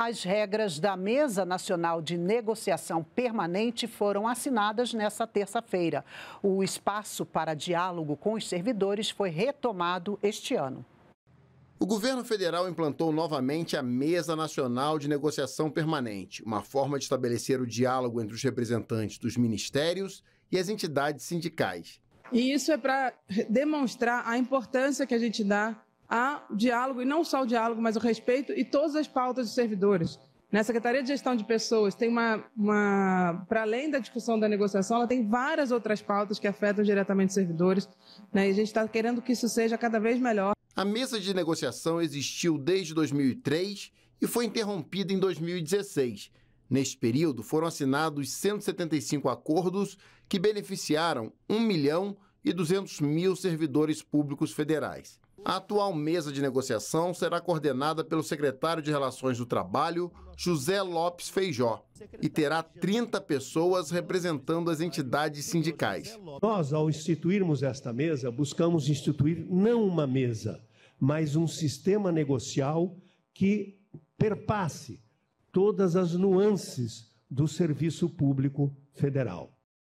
As regras da Mesa Nacional de Negociação Permanente foram assinadas nesta terça-feira. O espaço para diálogo com os servidores foi retomado este ano. O governo federal implantou novamente a Mesa Nacional de Negociação Permanente, uma forma de estabelecer o diálogo entre os representantes dos ministérios e as entidades sindicais. E isso é para demonstrar a importância que a gente dá a diálogo, e não só o diálogo, mas o respeito e todas as pautas dos servidores. Na Secretaria de Gestão de Pessoas tem uma, uma para além da discussão da negociação, ela tem várias outras pautas que afetam diretamente os servidores, né? E a gente está querendo que isso seja cada vez melhor. A mesa de negociação existiu desde 2003 e foi interrompida em 2016. Neste período foram assinados 175 acordos que beneficiaram 1 milhão e 200 mil servidores públicos federais. A atual mesa de negociação será coordenada pelo secretário de Relações do Trabalho, José Lopes Feijó, e terá 30 pessoas representando as entidades sindicais. Nós, ao instituirmos esta mesa, buscamos instituir não uma mesa, mas um sistema negocial que perpasse todas as nuances do serviço público federal.